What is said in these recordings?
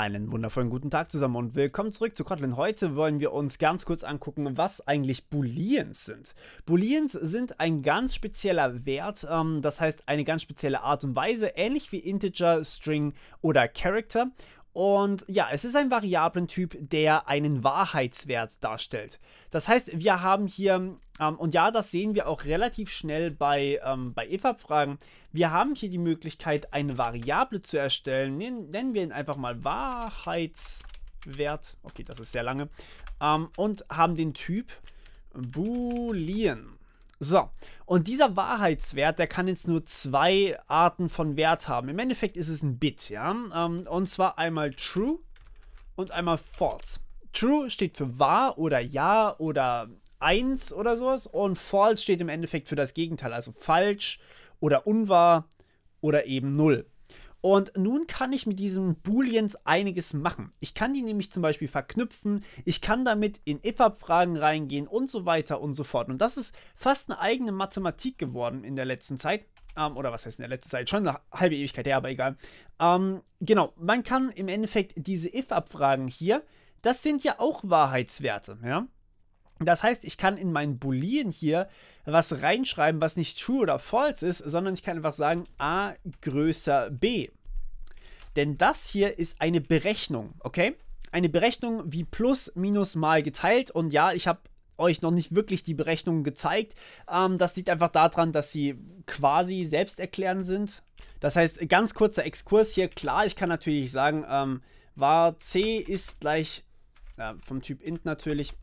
Einen wundervollen guten Tag zusammen und willkommen zurück zu Kotlin. Heute wollen wir uns ganz kurz angucken, was eigentlich Booleans sind. Booleans sind ein ganz spezieller Wert, ähm, das heißt eine ganz spezielle Art und Weise, ähnlich wie Integer, String oder Character. Und ja, es ist ein Variablentyp, der einen Wahrheitswert darstellt. Das heißt, wir haben hier, ähm, und ja, das sehen wir auch relativ schnell bei, ähm, bei EFAB-Fragen, wir haben hier die Möglichkeit, eine Variable zu erstellen. Nennen, nennen wir ihn einfach mal Wahrheitswert. Okay, das ist sehr lange. Ähm, und haben den Typ Boolean. So, und dieser Wahrheitswert, der kann jetzt nur zwei Arten von Wert haben. Im Endeffekt ist es ein Bit, ja. Ähm, und zwar einmal true und einmal false. True steht für wahr oder ja oder 1 oder sowas und false steht im Endeffekt für das Gegenteil, also falsch oder unwahr oder eben 0. Und nun kann ich mit diesen Booleans einiges machen. Ich kann die nämlich zum Beispiel verknüpfen, ich kann damit in if-up-Fragen reingehen und so weiter und so fort. Und das ist fast eine eigene Mathematik geworden in der letzten Zeit. Ähm, oder was heißt in der letzten Zeit? Schon eine halbe Ewigkeit her, aber egal. Ähm, genau, man kann im Endeffekt diese if-up-Fragen hier, das sind ja auch Wahrheitswerte, ja? Das heißt, ich kann in meinen Boolean hier was reinschreiben, was nicht true oder false ist, sondern ich kann einfach sagen a größer b. Denn das hier ist eine Berechnung, okay? Eine Berechnung wie plus, minus, mal geteilt. Und ja, ich habe euch noch nicht wirklich die Berechnungen gezeigt. Ähm, das liegt einfach daran, dass sie quasi selbsterklärend sind. Das heißt, ganz kurzer Exkurs hier. Klar, ich kann natürlich sagen, ähm, war c ist gleich, äh, vom Typ int natürlich,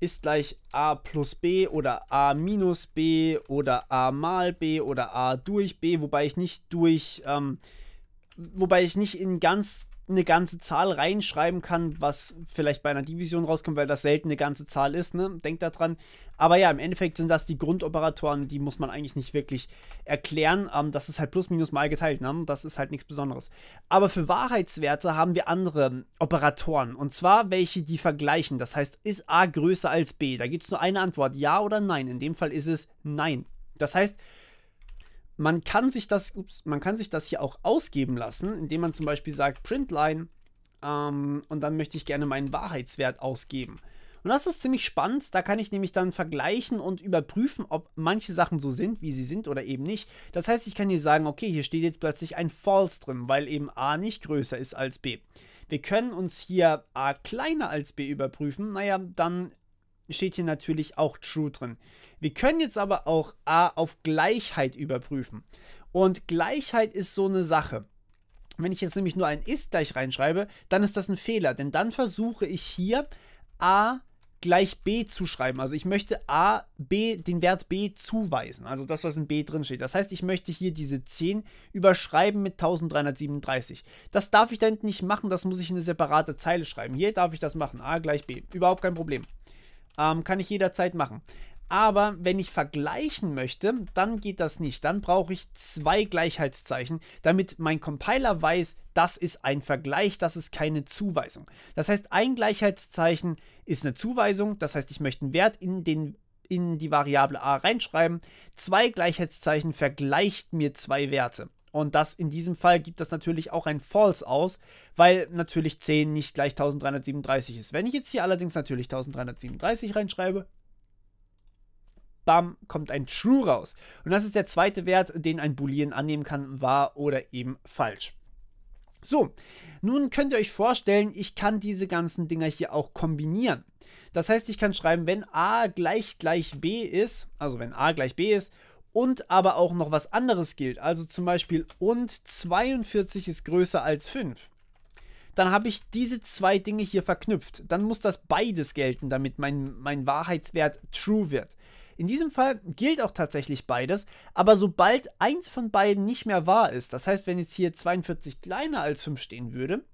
ist gleich a plus b oder a minus b oder a mal b oder a durch b, wobei ich nicht durch, ähm, wobei ich nicht in ganz eine ganze Zahl reinschreiben kann, was vielleicht bei einer Division rauskommt, weil das selten eine ganze Zahl ist, ne? Denkt da dran. Aber ja, im Endeffekt sind das die Grundoperatoren, die muss man eigentlich nicht wirklich erklären. Ähm, das ist halt plus minus mal geteilt, ne? Das ist halt nichts Besonderes. Aber für Wahrheitswerte haben wir andere Operatoren. Und zwar welche, die vergleichen. Das heißt, ist A größer als B? Da gibt es nur eine Antwort, ja oder nein. In dem Fall ist es nein. Das heißt, man kann sich das, ups, man kann sich das hier auch ausgeben lassen, indem man zum Beispiel sagt Printline ähm, und dann möchte ich gerne meinen Wahrheitswert ausgeben. Und das ist ziemlich spannend. Da kann ich nämlich dann vergleichen und überprüfen, ob manche Sachen so sind, wie sie sind oder eben nicht. Das heißt, ich kann hier sagen, okay, hier steht jetzt plötzlich ein False drin, weil eben A nicht größer ist als B. Wir können uns hier A kleiner als B überprüfen. Naja, dann steht hier natürlich auch True drin. Wir können jetzt aber auch A auf Gleichheit überprüfen. Und Gleichheit ist so eine Sache. Wenn ich jetzt nämlich nur ein ist gleich reinschreibe, dann ist das ein Fehler, denn dann versuche ich hier A gleich B zu schreiben. Also ich möchte A, B, den Wert B zuweisen, also das, was in B drin steht. Das heißt, ich möchte hier diese 10 überschreiben mit 1337. Das darf ich dann nicht machen, das muss ich in eine separate Zeile schreiben. Hier darf ich das machen, A gleich B, überhaupt kein Problem. Ähm, kann ich jederzeit machen. Aber wenn ich vergleichen möchte, dann geht das nicht. Dann brauche ich zwei Gleichheitszeichen, damit mein Compiler weiß, das ist ein Vergleich, das ist keine Zuweisung. Das heißt, ein Gleichheitszeichen ist eine Zuweisung. Das heißt, ich möchte einen Wert in, den, in die Variable a reinschreiben. Zwei Gleichheitszeichen vergleicht mir zwei Werte. Und das in diesem Fall gibt das natürlich auch ein False aus, weil natürlich 10 nicht gleich 1337 ist. Wenn ich jetzt hier allerdings natürlich 1337 reinschreibe, bam, kommt ein True raus. Und das ist der zweite Wert, den ein Boolean annehmen kann, wahr oder eben falsch. So, nun könnt ihr euch vorstellen, ich kann diese ganzen Dinger hier auch kombinieren. Das heißt, ich kann schreiben, wenn a gleich gleich b ist, also wenn a gleich b ist und aber auch noch was anderes gilt, also zum Beispiel und 42 ist größer als 5, dann habe ich diese zwei Dinge hier verknüpft. Dann muss das beides gelten, damit mein, mein Wahrheitswert true wird. In diesem Fall gilt auch tatsächlich beides, aber sobald eins von beiden nicht mehr wahr ist, das heißt, wenn jetzt hier 42 kleiner als 5 stehen würde,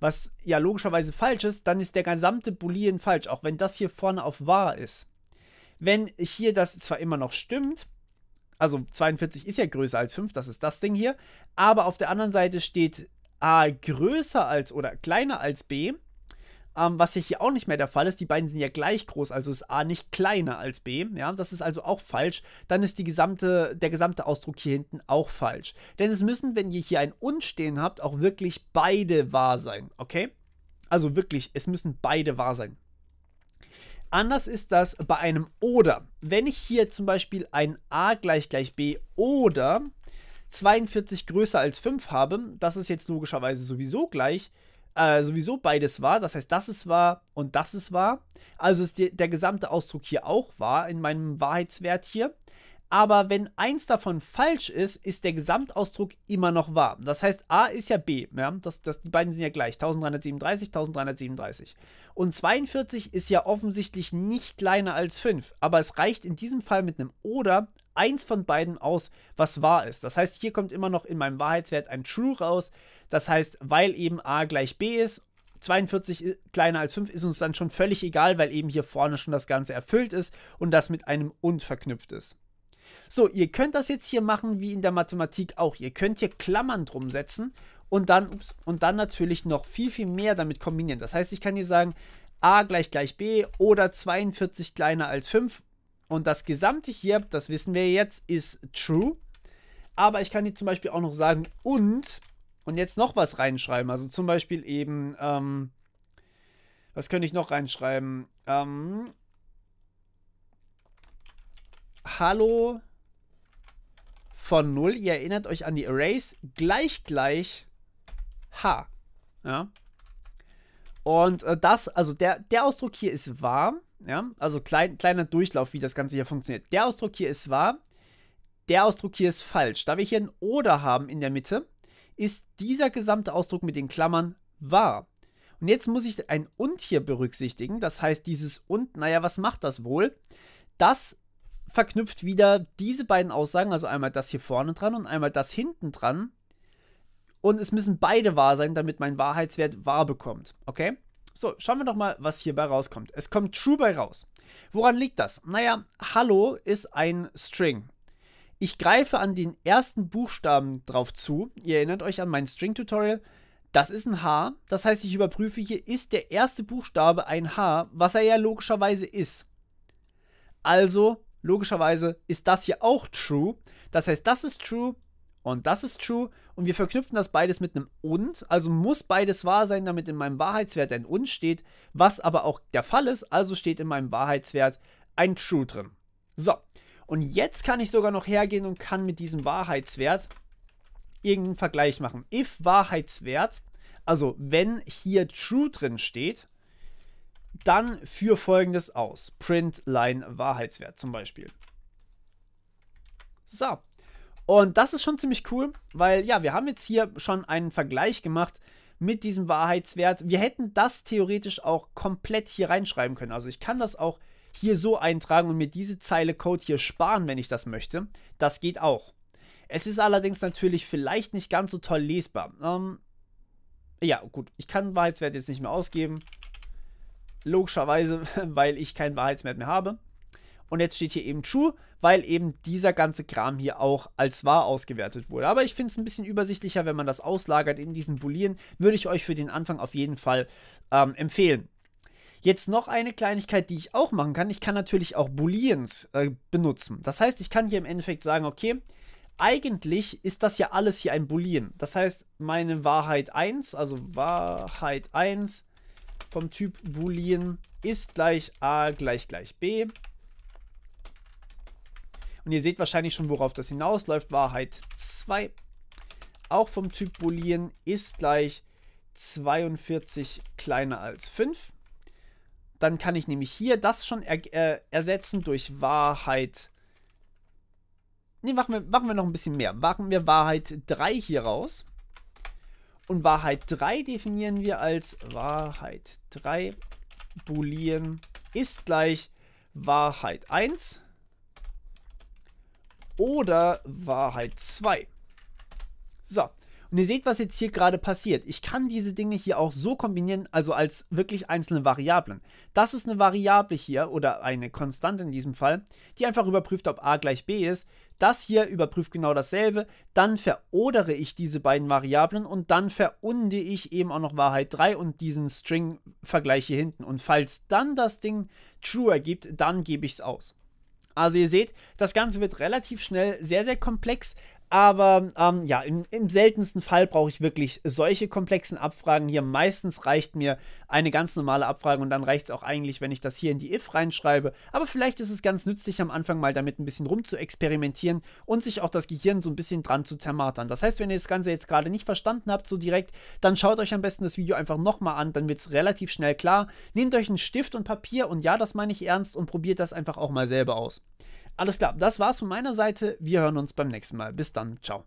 was ja logischerweise falsch ist, dann ist der gesamte Boolean falsch, auch wenn das hier vorne auf wahr ist. Wenn hier das zwar immer noch stimmt, also 42 ist ja größer als 5, das ist das Ding hier. Aber auf der anderen Seite steht A größer als oder kleiner als B. Ähm, was ja hier auch nicht mehr der Fall ist. Die beiden sind ja gleich groß, also ist A nicht kleiner als B. Ja, das ist also auch falsch. Dann ist die gesamte, der gesamte Ausdruck hier hinten auch falsch. Denn es müssen, wenn ihr hier ein Und stehen habt, auch wirklich beide wahr sein. Okay? Also wirklich, es müssen beide wahr sein. Anders ist das bei einem oder. Wenn ich hier zum Beispiel ein a gleich gleich b oder 42 größer als 5 habe, das ist jetzt logischerweise sowieso gleich, äh, sowieso beides wahr. Das heißt, das ist wahr und das ist wahr. Also ist die, der gesamte Ausdruck hier auch wahr in meinem Wahrheitswert hier aber wenn eins davon falsch ist, ist der Gesamtausdruck immer noch wahr. Das heißt, A ist ja B. Ja? Das, das, die beiden sind ja gleich. 1337, 1337. Und 42 ist ja offensichtlich nicht kleiner als 5. Aber es reicht in diesem Fall mit einem Oder eins von beiden aus, was wahr ist. Das heißt, hier kommt immer noch in meinem Wahrheitswert ein True raus. Das heißt, weil eben A gleich B ist 42 kleiner als 5 ist uns dann schon völlig egal, weil eben hier vorne schon das Ganze erfüllt ist und das mit einem und verknüpft ist. So, ihr könnt das jetzt hier machen wie in der Mathematik auch. Ihr könnt hier Klammern drum setzen und dann, ups, und dann natürlich noch viel, viel mehr damit kombinieren. Das heißt, ich kann hier sagen, a gleich gleich b oder 42 kleiner als 5. Und das Gesamte hier, das wissen wir jetzt, ist true. Aber ich kann hier zum Beispiel auch noch sagen und und jetzt noch was reinschreiben. Also zum Beispiel eben, ähm, was könnte ich noch reinschreiben? Ähm, Hallo von 0. Ihr erinnert euch an die Arrays. Gleich, gleich H. Ja. Und äh, das, also der, der Ausdruck hier ist wahr. Ja. Also klein, kleiner Durchlauf, wie das Ganze hier funktioniert. Der Ausdruck hier ist wahr. Der Ausdruck hier ist falsch. Da wir hier ein oder haben in der Mitte, ist dieser gesamte Ausdruck mit den Klammern wahr. Und jetzt muss ich ein und hier berücksichtigen. Das heißt, dieses und, naja, was macht das wohl? Das verknüpft wieder diese beiden Aussagen, also einmal das hier vorne dran und einmal das hinten dran. Und es müssen beide wahr sein, damit mein Wahrheitswert wahr bekommt. Okay? So, schauen wir doch mal, was hierbei rauskommt. Es kommt True bei raus. Woran liegt das? Naja, Hallo ist ein String. Ich greife an den ersten Buchstaben drauf zu. Ihr erinnert euch an mein String-Tutorial. Das ist ein H. Das heißt, ich überprüfe hier, ist der erste Buchstabe ein H, was er ja logischerweise ist. Also Logischerweise ist das hier auch true. Das heißt, das ist true und das ist true. Und wir verknüpfen das beides mit einem und. Also muss beides wahr sein, damit in meinem Wahrheitswert ein und steht. Was aber auch der Fall ist. Also steht in meinem Wahrheitswert ein true drin. So. Und jetzt kann ich sogar noch hergehen und kann mit diesem Wahrheitswert irgendeinen Vergleich machen. If Wahrheitswert, also wenn hier true drin steht, dann für folgendes aus. Print Line Wahrheitswert zum Beispiel. So. Und das ist schon ziemlich cool, weil ja, wir haben jetzt hier schon einen Vergleich gemacht mit diesem Wahrheitswert. Wir hätten das theoretisch auch komplett hier reinschreiben können. Also ich kann das auch hier so eintragen und mir diese Zeile Code hier sparen, wenn ich das möchte. Das geht auch. Es ist allerdings natürlich vielleicht nicht ganz so toll lesbar. Ähm, ja, gut, ich kann Wahrheitswert jetzt nicht mehr ausgeben. Logischerweise, weil ich keinen Wahrheitswert mehr habe. Und jetzt steht hier eben True, weil eben dieser ganze Kram hier auch als wahr ausgewertet wurde. Aber ich finde es ein bisschen übersichtlicher, wenn man das auslagert in diesen Boolean. Würde ich euch für den Anfang auf jeden Fall ähm, empfehlen. Jetzt noch eine Kleinigkeit, die ich auch machen kann. Ich kann natürlich auch Booleans äh, benutzen. Das heißt, ich kann hier im Endeffekt sagen, okay, eigentlich ist das ja alles hier ein Boolean. Das heißt, meine Wahrheit 1, also Wahrheit 1 vom Typ Boolean ist gleich a gleich gleich b. Und ihr seht wahrscheinlich schon, worauf das hinausläuft. Wahrheit 2. Auch vom Typ Boolean ist gleich 42 kleiner als 5. Dann kann ich nämlich hier das schon er äh, ersetzen durch Wahrheit. Ne, machen wir, machen wir noch ein bisschen mehr. Machen wir Wahrheit 3 hier raus. Und Wahrheit 3 definieren wir als Wahrheit 3 boolean ist gleich Wahrheit 1 oder Wahrheit 2. So, und ihr seht, was jetzt hier gerade passiert. Ich kann diese Dinge hier auch so kombinieren, also als wirklich einzelne Variablen. Das ist eine Variable hier oder eine Konstante in diesem Fall, die einfach überprüft, ob a gleich b ist. Das hier überprüft genau dasselbe. Dann verodere ich diese beiden Variablen und dann verunde ich eben auch noch Wahrheit 3 und diesen String-Vergleich hier hinten. Und falls dann das Ding true ergibt, dann gebe ich es aus. Also ihr seht, das Ganze wird relativ schnell sehr, sehr komplex, aber ähm, ja, im, im, seltensten Fall brauche ich wirklich solche komplexen Abfragen hier. Meistens reicht mir eine ganz normale Abfrage und dann reicht es auch eigentlich, wenn ich das hier in die if reinschreibe. Aber vielleicht ist es ganz nützlich am Anfang mal damit ein bisschen rum zu experimentieren und sich auch das Gehirn so ein bisschen dran zu zermartern. Das heißt, wenn ihr das Ganze jetzt gerade nicht verstanden habt so direkt, dann schaut euch am besten das Video einfach nochmal an, dann wird es relativ schnell klar. Nehmt euch einen Stift und Papier und ja, das meine ich ernst und probiert das einfach auch mal selber aus. Alles klar, das war's von meiner Seite. Wir hören uns beim nächsten Mal. Bis dann, ciao.